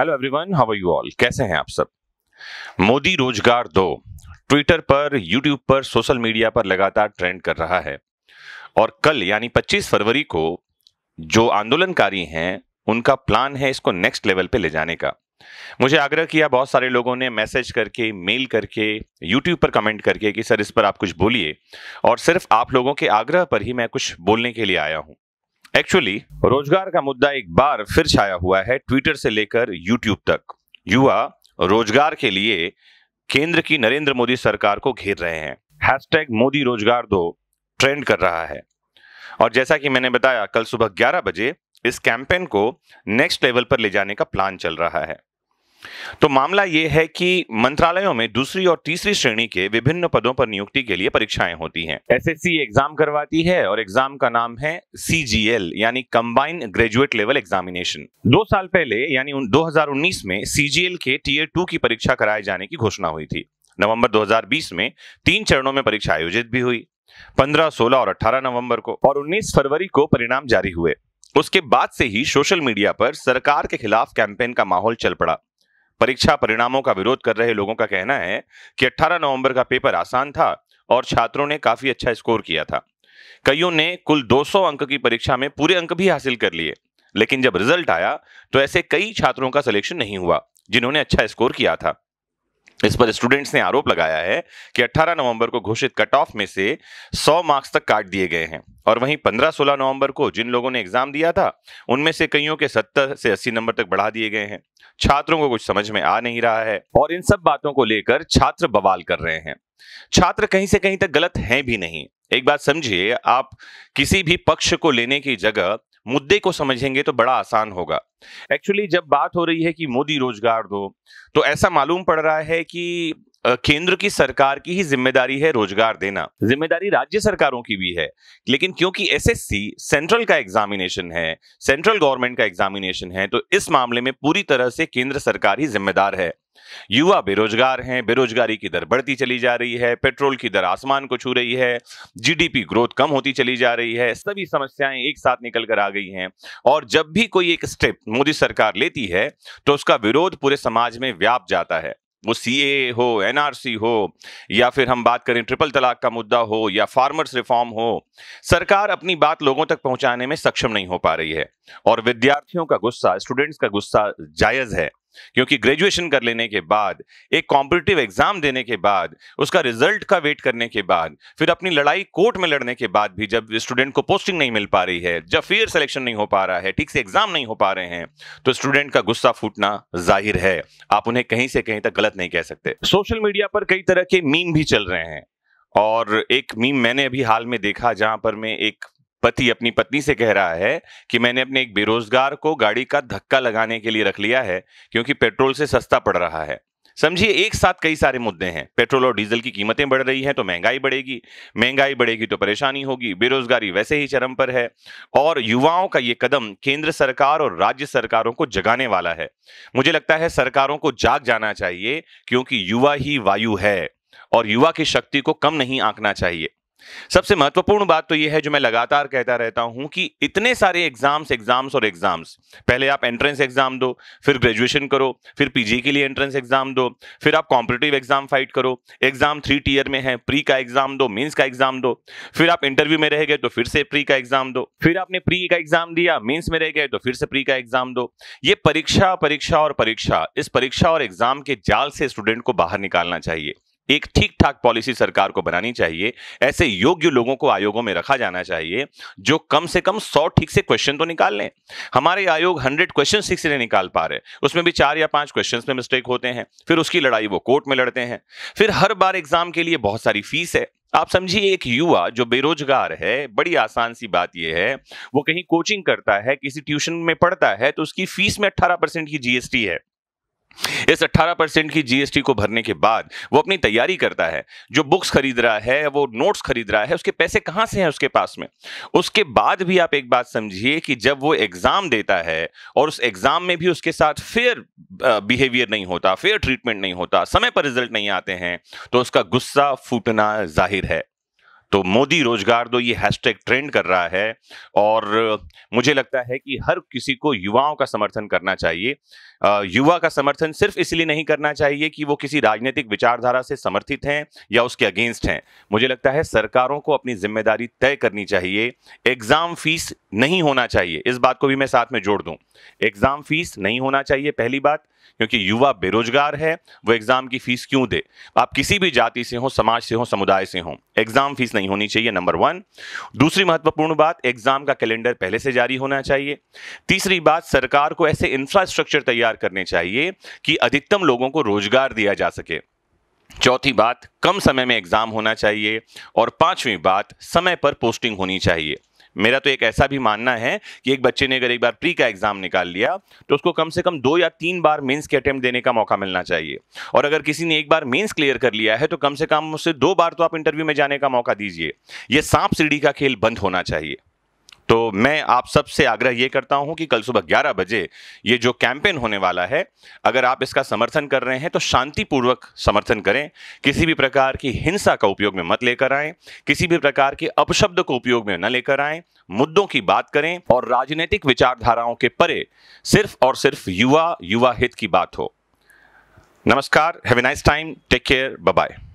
hello everyone how are you all कैसे हैं आप सब मोदी रोजगार दो ट्विटर पर यूट्यूब पर सोशल मीडिया पर लगातार ट्रेंड कर रहा है और कल यानी 25 फरवरी को जो आंदोलनकारी हैं उनका प्लान है इसको नेक्स्ट लेवल पे ले जाने का मुझे आग्रह किया बहुत सारे लोगों ने मैसेज करके मेल करके यूट्यूब पर कमेंट करके कि सर इस पर आप कुछ बोलिए और सिर्फ आप लोगों के आग्रह पर ही मैं कुछ बोलने के लिए आया हूँ एक्चुअली रोजगार का मुद्दा एक बार फिर छाया हुआ है ट्विटर से लेकर यूट्यूब तक युवा रोजगार के लिए केंद्र की नरेंद्र मोदी सरकार को घेर रहे हैं हैशटैग मोदी रोजगार दो ट्रेंड कर रहा है और जैसा कि मैंने बताया कल सुबह 11 बजे इस कैंपेन को नेक्स्ट लेवल पर ले जाने का प्लान चल रहा है तो मामला यह है कि मंत्रालयों में दूसरी और तीसरी श्रेणी के विभिन्न पदों पर नियुक्ति के लिए परीक्षाएं होती हैं एसएससी एग्जाम करवाती है और एग्जाम का नाम है सीजीएल यानी कंबाइन ग्रेजुएट लेवल एग्जामिनेशन दो साल पहले यानी 2019 में सीजीएल के टीयर टू की परीक्षा कराए जाने की घोषणा हुई थी नवंबर 2020 में तीन चरणों में परीक्षा आयोजित भी हुई 15, 16 और 18 नवंबर को और 19 फरवरी को परिणाम जारी हुए उसके बाद से ही सोशल मीडिया पर सरकार के खिलाफ कैंपेन का माहौल चल पड़ा परीक्षा परिणामों का विरोध कर रहे लोगों का कहना है कि 18 नवंबर का पेपर आसान था और छात्रों ने काफी अच्छा स्कोर किया था कईयों ने कुल 200 अंक की परीक्षा में पूरे अंक भी हासिल कर लिए लेकिन जब रिजल्ट आया तो ऐसे कई छात्रों का सिलेक्शन नहीं हुआ जिन्होंने अच्छा स्कोर किया था इस पर स्टूडेंट्स ने आरोप लगाया है कि 18 नवंबर को घोषित कट ऑफ में से 100 मार्क्स तक काट दिए गए हैं और वहीं 15-16 नवंबर को जिन लोगों ने एग्जाम दिया था उनमें से कईयों के 70 से 80 नंबर तक बढ़ा दिए गए हैं छात्रों को कुछ समझ में आ नहीं रहा है और इन सब बातों को लेकर छात्र बवाल कर रहे हैं छात्र कहीं से कहीं तक गलत हैं भी नहीं एक बात समझिए आप किसी भी पक्ष को लेने की जगह मुद्दे को समझेंगे तो बड़ा आसान होगा एक्चुअली जब बात हो रही है कि मोदी रोजगार दो तो ऐसा मालूम पड़ रहा है कि केंद्र की सरकार की ही जिम्मेदारी है रोजगार देना जिम्मेदारी राज्य सरकारों की भी है लेकिन क्योंकि एसएससी सेंट्रल का एग्जामिनेशन है सेंट्रल गवर्नमेंट का एग्जामिनेशन है तो इस मामले में पूरी तरह से केंद्र सरकार ही जिम्मेदार है युवा बेरोजगार हैं बेरोजगारी की दर बढ़ती चली जा रही है पेट्रोल की दर आसमान को छू रही है जीडीपी ग्रोथ कम होती चली जा रही है सभी समस्याएं एक साथ निकल कर आ गई हैं और जब भी कोई एक स्टेप मोदी सरकार लेती है तो उसका विरोध पूरे समाज में व्याप जाता है वो सीए हो एनआरसी हो या फिर हम बात करें ट्रिपल तलाक का मुद्दा हो या फार्मर्स रिफॉर्म हो सरकार अपनी बात लोगों तक पहुंचाने में सक्षम नहीं हो पा रही है और विद्यार्थियों का गुस्सा स्टूडेंट्स का गुस्सा जायज है क्योंकि ग्रेजुएशन कर लेने के बाद एक कॉम्पिटिटिव एग्जाम देने के बाद उसका रिजल्ट का वेट करने के बाद फिर अपनी लड़ाई कोर्ट में लड़ने के बाद भी जब स्टूडेंट को पोस्टिंग नहीं मिल पा रही है जब फेयर सिलेक्शन नहीं हो पा रहा है ठीक से एग्जाम नहीं हो पा रहे हैं तो स्टूडेंट का गुस्सा फूटना जाहिर है आप उन्हें कहीं से कहीं तक गलत नहीं कह सकते सोशल मीडिया पर कई तरह के मीम भी चल रहे हैं और एक मीम मैंने अभी हाल में देखा जहां पर मैं एक पति अपनी पत्नी से कह रहा है कि मैंने अपने एक बेरोजगार को गाड़ी का धक्का लगाने के लिए रख लिया है क्योंकि पेट्रोल से सस्ता पड़ रहा है समझिए एक साथ कई सारे मुद्दे हैं पेट्रोल और डीजल की कीमतें बढ़ रही हैं तो महंगाई बढ़ेगी महंगाई बढ़ेगी तो परेशानी होगी बेरोजगारी वैसे ही चरम पर है और युवाओं का ये कदम केंद्र सरकार और राज्य सरकारों को जगाने वाला है मुझे लगता है सरकारों को जाग जाना चाहिए क्योंकि युवा ही वायु है और युवा की शक्ति को कम नहीं आंकना चाहिए सबसे महत्वपूर्ण बात तो यह है जो मैं लगातार कहता रहता हूं कि इतने सारे एग्जाम्स एग्जाम्स और एग्जाम्स पहले आप एंट्रेंस एग्जाम दो फिर ग्रेजुएशन करो फिर पीजी के लिए एंट्रेंस एग्जाम दो फिर आप कॉम्पिटेटिव एग्जाम फाइट करो एग्जाम थ्री टीयर में है प्री का एग्जाम दो मीन्स का एग्जाम दो फिर आप इंटरव्यू में रह गए तो फिर से प्री का एग्जाम दो फिर आपने प्री का एग्जाम दिया मीन्स में रह गए तो फिर से प्री का एग्जाम दो ये परीक्षा परीक्षा और परीक्षा इस परीक्षा और एग्जाम के जाल से स्टूडेंट को बाहर निकालना चाहिए एक ठीक ठाक पॉलिसी सरकार को बनानी चाहिए ऐसे योग्य लोगों को आयोगों में रखा जाना चाहिए जो कम से कम सौ ठीक से क्वेश्चन तो निकाल लें हमारे आयोग हंड्रेड क्वेश्चन ठीक से नहीं निकाल पा रहे उसमें भी चार या पांच क्वेश्चन में मिस्टेक होते हैं फिर उसकी लड़ाई वो कोर्ट में लड़ते हैं फिर हर बार एग्जाम के लिए बहुत सारी फीस है आप समझिए एक युवा जो बेरोजगार है बड़ी आसान सी बात यह है वो कहीं कोचिंग करता है किसी ट्यूशन में पढ़ता है तो उसकी फीस में 18 परसेंट की जीएसटी है इस 18 परसेंट की जीएसटी को भरने के बाद वो अपनी तैयारी करता है जो बुक्स खरीद रहा है वो नोट्स खरीद रहा है उसके पैसे कहां से हैं उसके पास में उसके बाद भी आप एक बात समझिए कि जब वो एग्जाम देता है और उस एग्जाम में भी उसके साथ फेयर बिहेवियर नहीं होता फेयर ट्रीटमेंट नहीं होता समय पर रिजल्ट नहीं आते हैं तो उसका गुस्सा फूटना जाहिर है तो मोदी रोजगार दो ये हैशटैग ट्रेंड कर रहा है और मुझे लगता है कि हर किसी को युवाओं का समर्थन करना चाहिए युवा का समर्थन सिर्फ इसलिए नहीं करना चाहिए कि वो किसी राजनीतिक विचारधारा से समर्थित हैं या उसके अगेंस्ट हैं मुझे लगता है सरकारों को अपनी जिम्मेदारी तय करनी चाहिए एग्ज़ाम फीस नहीं होना चाहिए इस बात को भी मैं साथ में जोड़ दूँ एग्ज़ाम फीस नहीं होना चाहिए पहली बात क्योंकि युवा बेरोजगार है वो एग्ज़ाम की फ़ीस क्यों दे आप किसी भी जाति से हो समाज से हो समुदाय से हो एग्ज़ाम फ़ीस नहीं होनी चाहिए नंबर वन दूसरी महत्वपूर्ण बात एग्ज़ाम का कैलेंडर पहले से जारी होना चाहिए तीसरी बात सरकार को ऐसे इंफ्रास्ट्रक्चर तैयार करने चाहिए कि अधिकतम लोगों को रोजगार दिया जा सके चौथी बात कम समय में एग्ज़ाम होना चाहिए और पांचवी बात समय पर पोस्टिंग होनी चाहिए मेरा तो एक ऐसा भी मानना है कि एक बच्चे ने अगर एक बार प्री का एग्जाम निकाल लिया तो उसको कम से कम दो या तीन बार मेंस के अटेम्प्ट देने का मौका मिलना चाहिए और अगर किसी ने एक बार मेंस क्लियर कर लिया है तो कम से कम उससे दो बार तो आप इंटरव्यू में जाने का मौका दीजिए यह सांप सीढ़ी का खेल बंद होना चाहिए तो मैं आप सबसे आग्रह ये करता हूं कि कल सुबह 11 बजे ये जो कैंपेन होने वाला है अगर आप इसका समर्थन कर रहे हैं तो शांतिपूर्वक समर्थन करें किसी भी प्रकार की हिंसा का उपयोग में मत लेकर आएं किसी भी प्रकार के अपशब्द को उपयोग में न लेकर आएं मुद्दों की बात करें और राजनीतिक विचारधाराओं के परे सिर्फ और सिर्फ युवा युवा हित की बात हो नमस्कार have a nice time take care bye